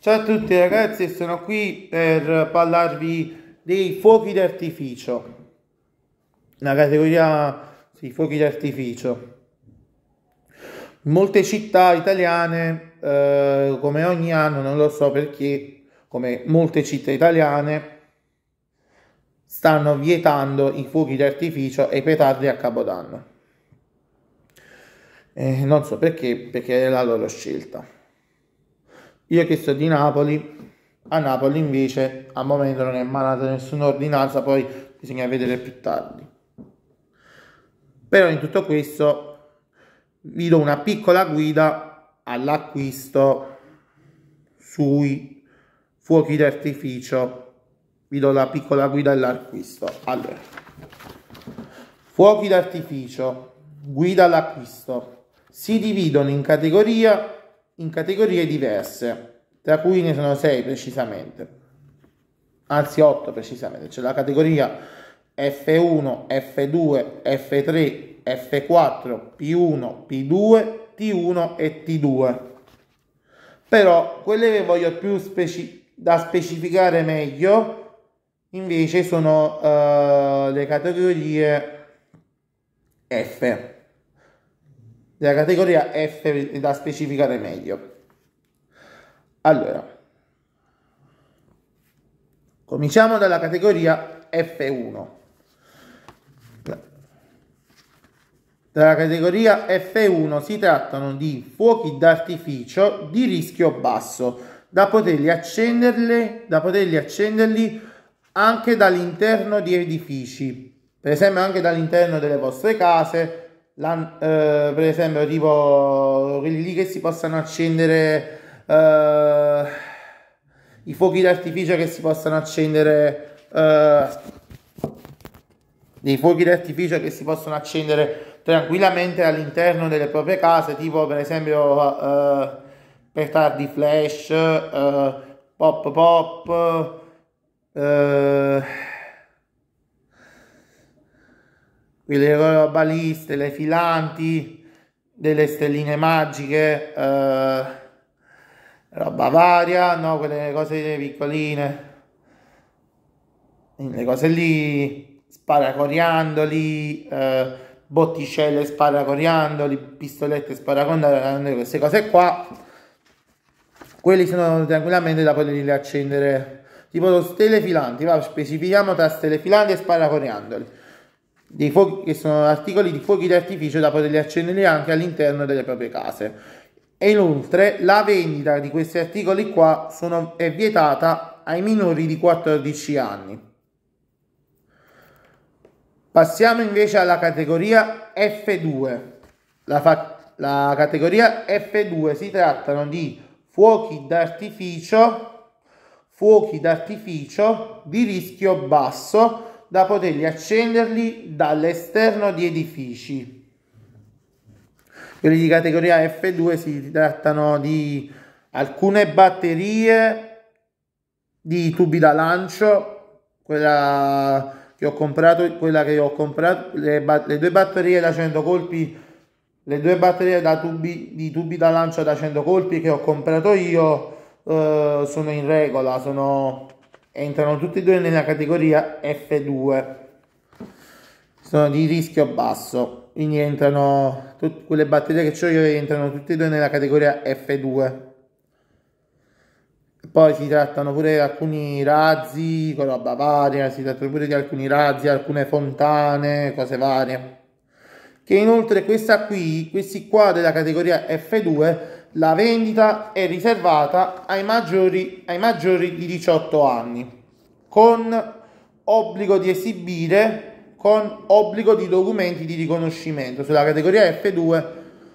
Ciao a tutti ragazzi, sono qui per parlarvi dei fuochi d'artificio, la categoria dei fuochi d'artificio. Molte città italiane, eh, come ogni anno, non lo so perché, come molte città italiane, stanno vietando i fuochi d'artificio e i petardi a Capodanno. Eh, non so perché, perché è la loro scelta. Io che sto di Napoli, a Napoli invece al momento non è emanata nessuna ordinanza, poi bisogna vedere più tardi. Però in tutto questo vi do una piccola guida all'acquisto sui fuochi d'artificio. Vi do la piccola guida all'acquisto. Allora, fuochi d'artificio, guida all'acquisto. Si dividono in categoria in categorie diverse, tra cui ne sono 6 precisamente, anzi 8 precisamente, c'è la categoria F1, F2, F3, F4, P1, P2, T1 e T2. Però quelle che voglio più speci da specificare meglio invece sono uh, le categorie F della categoria F da specificare meglio. Allora, cominciamo dalla categoria F1. Dalla categoria F1 si trattano di fuochi d'artificio di rischio basso, da poterli, da poterli accenderli anche dall'interno di edifici, per esempio anche dall'interno delle vostre case, la, eh, per esempio tipo quelli lì che si possano accendere eh, i fuochi d'artificio che si possano accendere eh, dei fuochi d'artificio che si possono accendere tranquillamente all'interno delle proprie case tipo per esempio eh, per tardi flash eh, pop pop eh, le loro baliste, le filanti, delle stelline magiche, eh, roba varia, no? Quelle cose piccoline, le cose lì, sparacoriandoli, eh, botticelle sparacoriandoli, pistolette sparacoriandoli, queste cose qua. Quelli sono tranquillamente da poterli accendere. Tipo stelle filanti, va, specifichiamo tra stelle filanti e sparacoriandoli dei fuochi, che sono articoli di fuochi d'artificio da poterli accendere anche all'interno delle proprie case. E inoltre la vendita di questi articoli qua sono, è vietata ai minori di 14 anni. Passiamo invece alla categoria F2. La, fa- la categoria F2 si trattano di fuochi d'artificio, fuochi d'artificio di rischio basso da poterli accenderli dall'esterno di edifici. Quelli di categoria F2 si trattano di alcune batterie di tubi da lancio, quella che ho comprato, quella che ho comprato le, le due batterie da 100 colpi, le due batterie da tubi, di tubi da lancio da 100 colpi che ho comprato io eh, sono in regola, sono entrano tutti e due nella categoria F2 sono di rischio basso quindi entrano tutte quelle batterie che ho io entrano tutti e due nella categoria F2 poi si trattano pure di alcuni razzi con roba varia si trattano pure di alcuni razzi alcune fontane cose varie che inoltre questa qui questi qua della categoria F2 la vendita è riservata ai maggiori, ai maggiori di 18 anni, con obbligo di esibire con obbligo di documenti di riconoscimento. Sulla categoria F2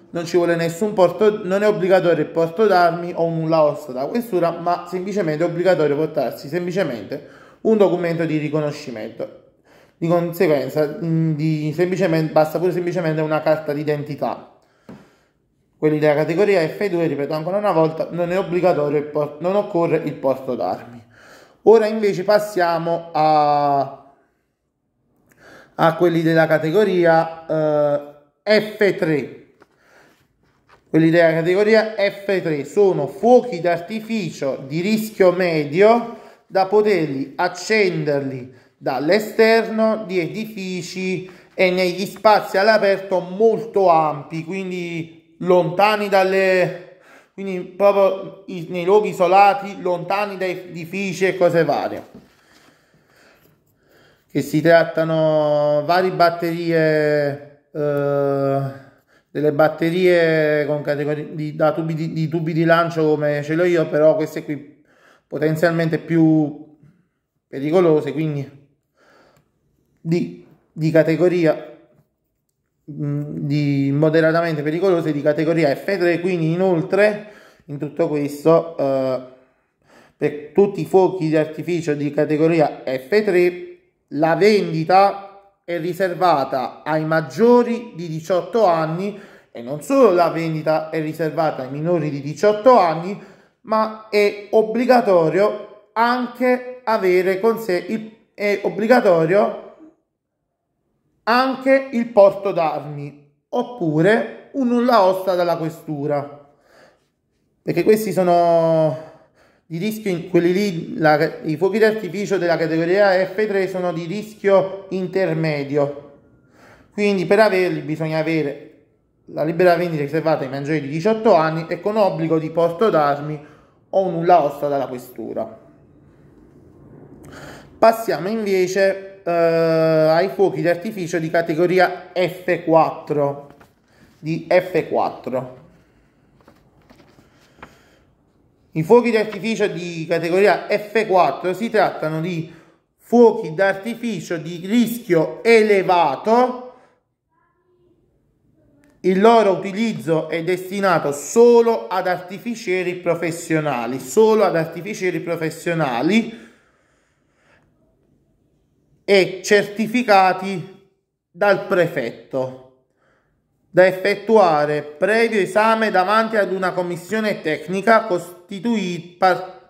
non ci vuole nessun porto, non è obbligatorio il porto d'armi o nulla osta da questura, ma semplicemente è obbligatorio portarsi semplicemente un documento di riconoscimento. Di conseguenza, mm, di basta pure semplicemente una carta d'identità quelli della categoria F2, ripeto ancora una volta, non è obbligatorio, il porto, non occorre il porto d'armi. Ora invece passiamo a, a quelli della categoria eh, F3. Quelli della categoria F3 sono fuochi d'artificio di rischio medio da poterli accenderli dall'esterno di edifici e negli spazi all'aperto molto ampi, quindi lontani dalle, quindi proprio nei luoghi isolati, lontani dai edifici e cose varie. Che si trattano varie batterie, eh, delle batterie con categorie di, da tubi di, di tubi di lancio come ce l'ho io, però queste qui potenzialmente più pericolose, quindi di, di categoria Mm, di moderatamente pericolose di categoria F3 quindi inoltre in tutto questo eh, per tutti i fuochi di artificio di categoria F3 la vendita è riservata ai maggiori di 18 anni e non solo la vendita è riservata ai minori di 18 anni ma è obbligatorio anche avere con sé il, è obbligatorio anche il porto d'armi oppure un nulla osta dalla questura perché questi sono di rischio quelli lì la, i fuochi d'artificio della categoria F3 sono di rischio intermedio quindi per averli bisogna avere la libera vendita riservata ai maggiori di 18 anni e con obbligo di porto d'armi o un nulla osta dalla questura passiamo invece eh, ai fuochi d'artificio di categoria F4 di F4 i fuochi d'artificio di categoria F4 si trattano di fuochi d'artificio di rischio elevato il loro utilizzo è destinato solo ad artificieri professionali solo ad artificieri professionali e certificati dal prefetto, da effettuare previo esame davanti ad una commissione tecnica costituita,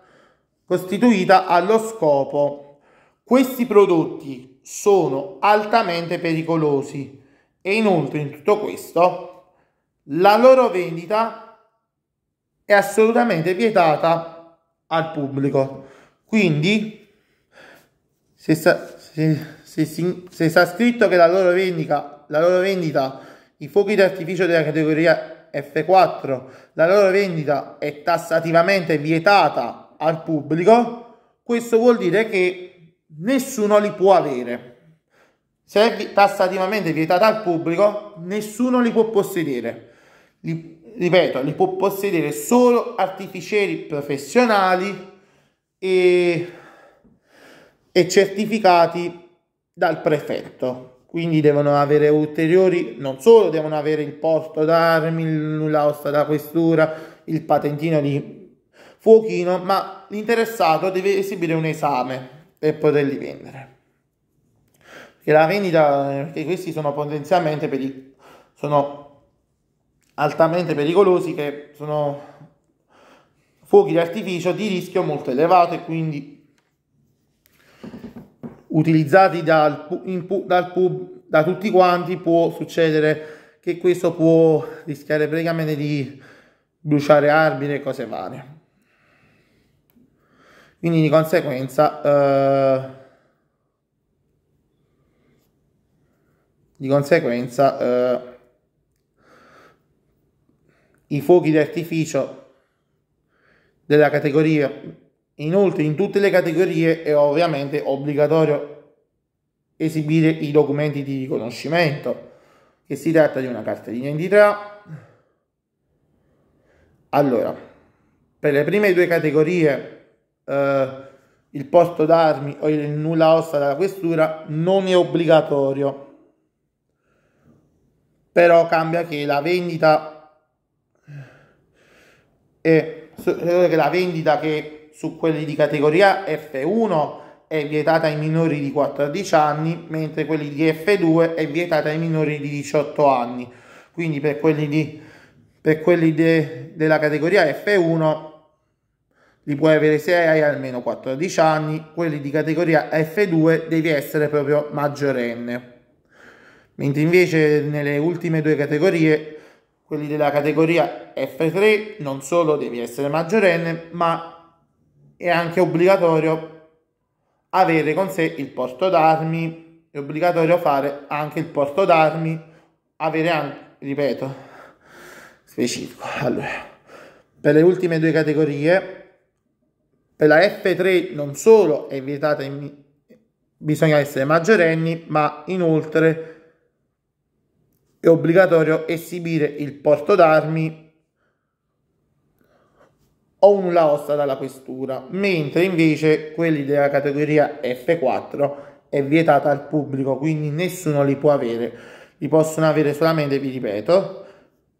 costituita allo scopo. Questi prodotti sono altamente pericolosi e inoltre in tutto questo la loro vendita è assolutamente vietata al pubblico. Quindi se, se, se, se sta scritto che la loro, vendita, la loro vendita, i fuochi d'artificio della categoria F4, la loro vendita è tassativamente vietata al pubblico, questo vuol dire che nessuno li può avere. Se è tassativamente vietata al pubblico, nessuno li può possedere. Li, ripeto, li può possedere solo artificieri professionali e e certificati dal prefetto. Quindi devono avere ulteriori, non solo devono avere il posto d'armi, il nulla da questura, il patentino di fuochino, ma l'interessato deve esibire un esame per poterli vendere. Perché la vendita, perché questi sono potenzialmente pericolosi, sono altamente pericolosi, che sono fuochi d'artificio di rischio molto elevato e quindi utilizzati dal, in, dal pub, da tutti quanti può succedere che questo può rischiare praticamente di bruciare armi e cose varie quindi di conseguenza eh, di conseguenza eh, i fuochi d'artificio della categoria Inoltre in tutte le categorie è ovviamente obbligatorio esibire i documenti di riconoscimento, che si tratta di una carta di identità. Allora, per le prime due categorie, eh, il posto d'armi o il nulla ossa dalla questura non è obbligatorio, però cambia che la vendita è che la vendita che su quelli di categoria F1 è vietata ai minori di 14 anni, mentre quelli di F2 è vietata ai minori di 18 anni. Quindi per quelli, di, per quelli de, della categoria F1 li puoi avere se hai almeno 14 anni, quelli di categoria F2 devi essere proprio maggiorenne. Mentre invece nelle ultime due categorie, quelli della categoria F3, non solo devi essere maggiorenne, ma è anche obbligatorio avere con sé il porto d'armi, è obbligatorio fare anche il porto d'armi, avere anche, ripeto, specifico. Allora, per le ultime due categorie, per la F3 non solo è vietata, in, bisogna essere maggiorenni, ma inoltre è obbligatorio esibire il porto d'armi o un nulla osta dalla questura, mentre invece quelli della categoria F4 è vietata al pubblico, quindi nessuno li può avere. Li possono avere solamente, vi ripeto,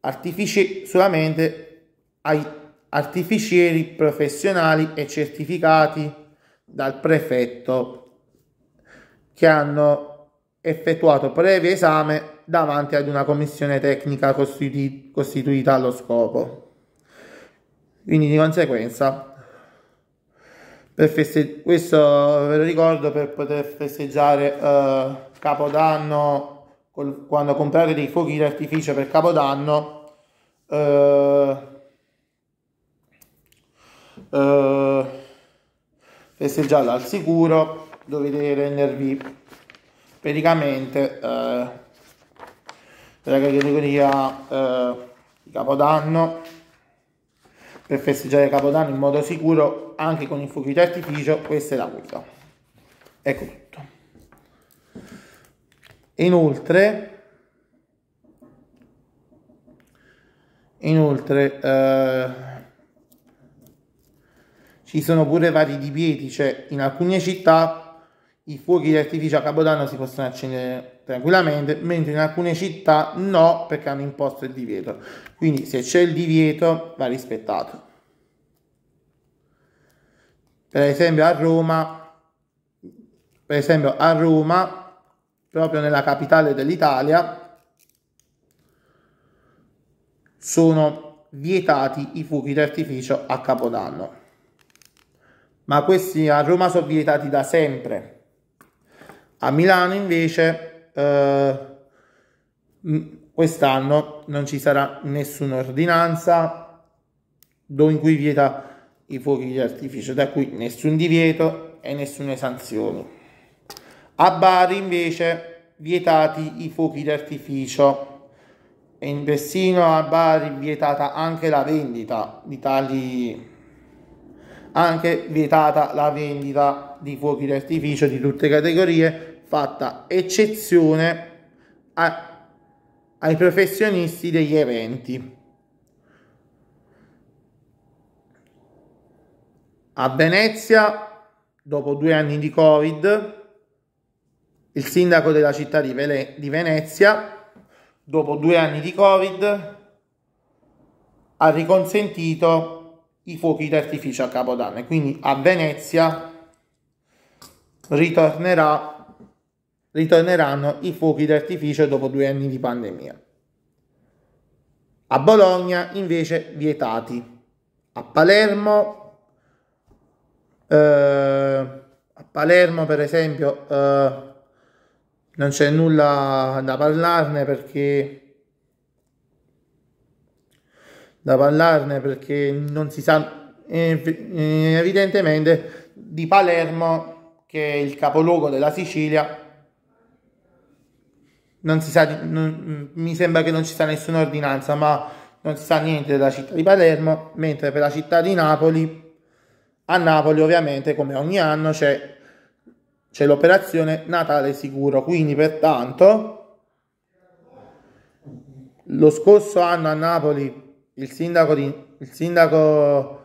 artifici solamente ai artificieri professionali e certificati dal prefetto che hanno effettuato previo esame davanti ad una commissione tecnica costituita allo scopo quindi di conseguenza per festeggiare questo ve lo ricordo per poter festeggiare eh, capodanno col, quando comprate dei fuochi d'artificio per capodanno eh, eh, festeggiarlo al sicuro dovete rendervi praticamente la eh, categoria eh, di capodanno per festeggiare Capodanno in modo sicuro anche con i fuochi d'artificio, questa è la guida. Ecco tutto. Inoltre, inoltre eh, ci sono pure vari divieti, cioè in alcune città i fuochi d'artificio a Capodanno si possono accendere tranquillamente, mentre in alcune città no perché hanno imposto il divieto. Quindi se c'è il divieto va rispettato. Per esempio a Roma, per esempio a Roma, proprio nella capitale dell'Italia, sono vietati i fuochi d'artificio a Capodanno. Ma questi a Roma sono vietati da sempre. A Milano invece eh, quest'anno non ci sarà nessuna ordinanza in cui vieta i fuochi di artificio, da cui nessun divieto e nessuna sanzioni. A Bari invece vietati i fuochi di artificio e in Vessino a Bari vietata anche la vendita di tali anche vietata la vendita di fuochi d'artificio di tutte le categorie fatta eccezione a, ai professionisti degli eventi. A Venezia, dopo due anni di Covid, il sindaco della città di, Vele di Venezia, dopo due anni di Covid, ha riconsentito i fuochi d'artificio a Capodanno quindi a Venezia ritornerà ritorneranno i fuochi d'artificio dopo due anni di pandemia. A Bologna invece vietati. A Palermo, eh, a Palermo per esempio, eh, non c'è nulla da parlarne perché da parlarne perché non si sa eh, evidentemente di Palermo che è il capoluogo della Sicilia non si sa, non, mi sembra che non ci sia nessuna ordinanza, ma non si sa niente della città di Palermo, mentre per la città di Napoli, a Napoli ovviamente come ogni anno c'è, c'è l'operazione Natale Sicuro, quindi pertanto lo scorso anno a Napoli il sindaco, di, il sindaco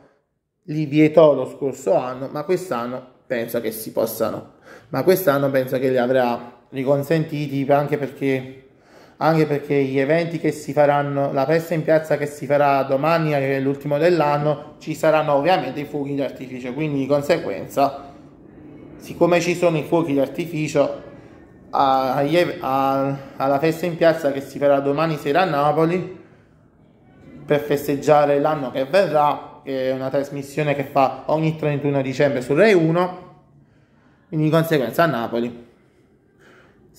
li vietò lo scorso anno, ma quest'anno penso che si possano, ma quest'anno penso che li avrà riconsentiti anche perché, anche perché gli eventi che si faranno, la festa in piazza che si farà domani, che è l'ultimo dell'anno, ci saranno ovviamente i fuochi d'artificio, quindi di conseguenza, siccome ci sono i fuochi d'artificio, alla festa in piazza che si farà domani sera a Napoli per festeggiare l'anno che verrà, che è una trasmissione che fa ogni 31 dicembre su Rai 1, quindi di conseguenza a Napoli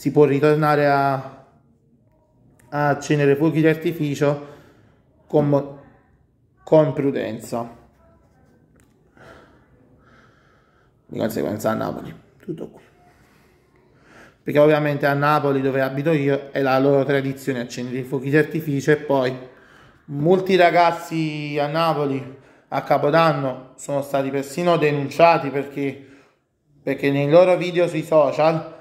si può ritornare a, a accendere fuochi d'artificio con, con prudenza. Di conseguenza a Napoli, tutto qui. Perché ovviamente a Napoli dove abito io è la loro tradizione accendere i fuochi d'artificio e poi molti ragazzi a Napoli a Capodanno sono stati persino denunciati perché, perché nei loro video sui social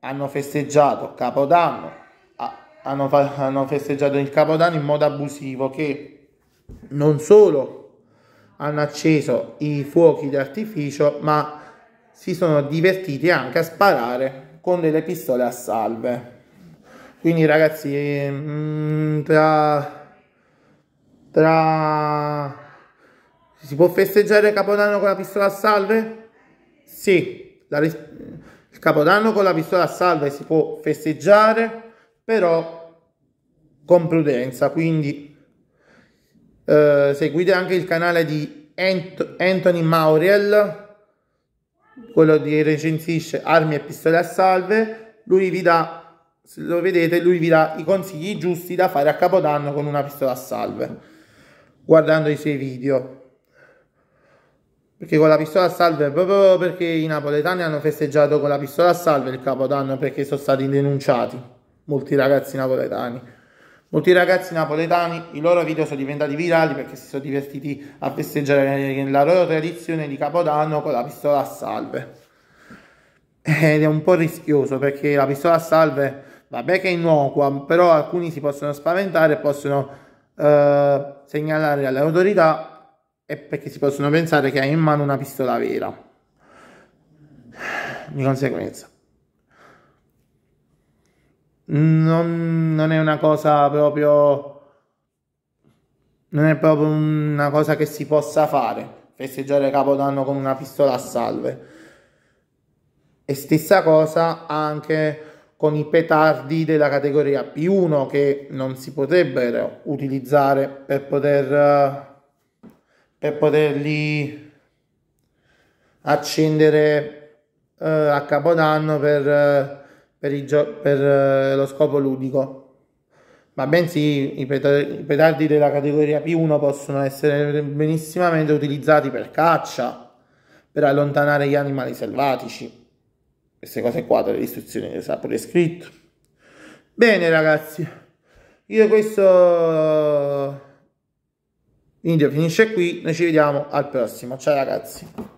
hanno festeggiato Capodanno, hanno, hanno festeggiato il Capodanno in modo abusivo che non solo hanno acceso i fuochi d'artificio ma si sono divertiti anche a sparare con delle pistole a salve. Quindi ragazzi, mm, tra, tra... Si può festeggiare Capodanno con la pistola a salve? Sì, la risposta il capodanno con la pistola a salve si può festeggiare, però con prudenza, quindi eh, seguite anche il canale di Ant Anthony Mauriel, quello che recensisce armi e pistole a salve, lui vi dà, se lo vedete, lui vi dà i consigli giusti da fare a capodanno con una pistola a salve, guardando i suoi video perché con la pistola a salve proprio perché i napoletani hanno festeggiato con la pistola a salve il capodanno perché sono stati denunciati molti ragazzi napoletani molti ragazzi napoletani i loro video sono diventati virali perché si sono divertiti a festeggiare la loro tradizione di capodanno con la pistola a salve ed è un po' rischioso perché la pistola a salve vabbè che è innocua però alcuni si possono spaventare e possono eh, segnalare alle autorità è perché si possono pensare che hai in mano una pistola vera. Di conseguenza, non, non è una cosa proprio. Non è proprio una cosa che si possa fare festeggiare Capodanno con una pistola a salve. E stessa cosa anche con i petardi della categoria P1 che non si potrebbero utilizzare per poter eh, per poterli accendere eh, a capodanno per, eh, per, i gio- per eh, lo scopo ludico ma bensì i, petardi della categoria P1 possono essere benissimamente utilizzati per caccia, per allontanare gli animali selvatici. Queste cose qua delle istruzioni che sa pure scritto. Bene ragazzi, io questo Video finisce qui, noi ci vediamo al prossimo, ciao ragazzi.